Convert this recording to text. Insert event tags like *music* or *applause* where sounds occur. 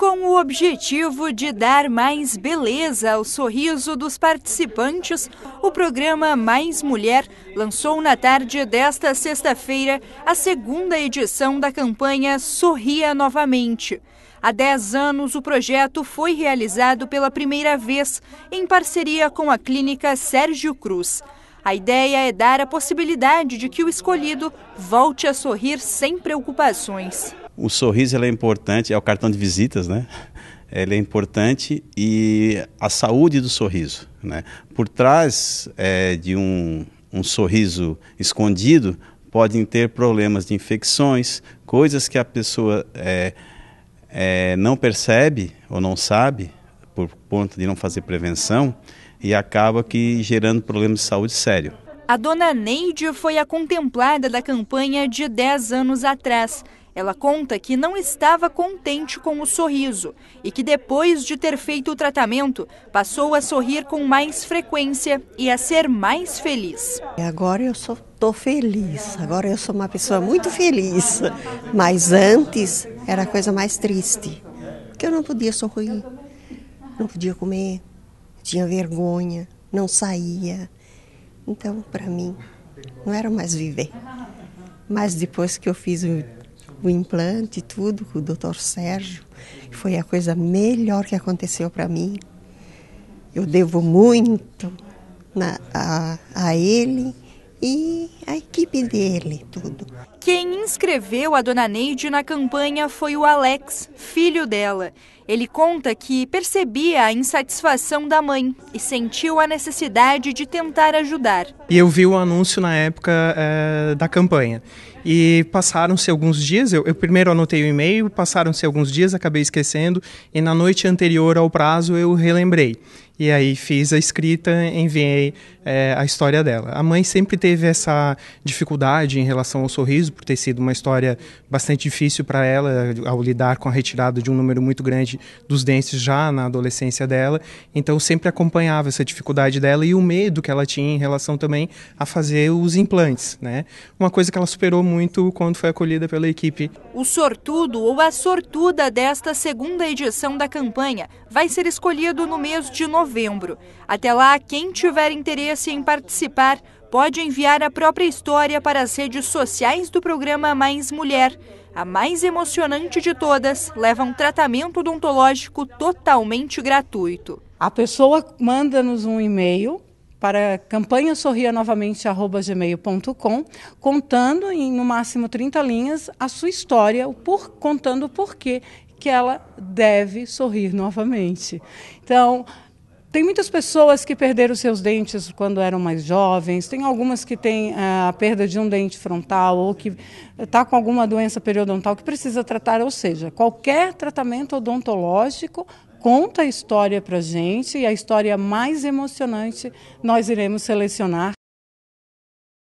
com o objetivo de dar mais beleza ao sorriso dos participantes, o programa Mais Mulher lançou na tarde desta sexta-feira a segunda edição da campanha Sorria Novamente. Há 10 anos, o projeto foi realizado pela primeira vez em parceria com a clínica Sérgio Cruz. A ideia é dar a possibilidade de que o escolhido volte a sorrir sem preocupações. O sorriso é importante, é o cartão de visitas, né? *laughs* Ele é importante e a saúde do sorriso, né? Por trás é, de um, um sorriso escondido podem ter problemas de infecções, coisas que a pessoa é, é, não percebe ou não sabe por ponto de não fazer prevenção e acaba que gerando problemas de saúde sério. A dona Neide foi a contemplada da campanha de 10 anos atrás. Ela conta que não estava contente com o sorriso e que depois de ter feito o tratamento, passou a sorrir com mais frequência e a ser mais feliz. Agora eu sou tô feliz. Agora eu sou uma pessoa muito feliz, mas antes era a coisa mais triste, que eu não podia sorrir, não podia comer, tinha vergonha, não saía. Então, para mim, não era mais viver. Mas depois que eu fiz o o implante, tudo, com o doutor Sérgio. Foi a coisa melhor que aconteceu para mim. Eu devo muito na, a, a ele e a equipe dele, tudo. Quem inscreveu a dona Neide na campanha foi o Alex, filho dela. Ele conta que percebia a insatisfação da mãe e sentiu a necessidade de tentar ajudar. E eu vi o anúncio na época é, da campanha. E passaram-se alguns dias, eu, eu primeiro anotei o e-mail, passaram-se alguns dias, acabei esquecendo, e na noite anterior ao prazo eu relembrei. E aí fiz a escrita, enviei é, a história dela. A mãe sempre teve essa dificuldade em relação ao sorriso, por ter sido uma história bastante difícil para ela ao lidar com a retirada de um número muito grande dos dentes já na adolescência dela. Então sempre acompanhava essa dificuldade dela e o medo que ela tinha em relação também a fazer os implantes, né? Uma coisa que ela superou muito quando foi acolhida pela equipe. O sortudo ou a sortuda desta segunda edição da campanha vai ser escolhido no mês de novembro. Até lá, quem tiver interesse em participar pode enviar a própria história para as redes sociais do programa Mais Mulher. A mais emocionante de todas leva um tratamento odontológico totalmente gratuito. A pessoa manda-nos um e-mail para campanha sorria novamente gmail.com, contando em no máximo 30 linhas a sua história, por, contando o porquê que ela deve sorrir novamente. Então, tem muitas pessoas que perderam seus dentes quando eram mais jovens, tem algumas que têm eh, a perda de um dente frontal ou que está eh, com alguma doença periodontal que precisa tratar, ou seja, qualquer tratamento odontológico conta a história para a gente e a história mais emocionante nós iremos selecionar.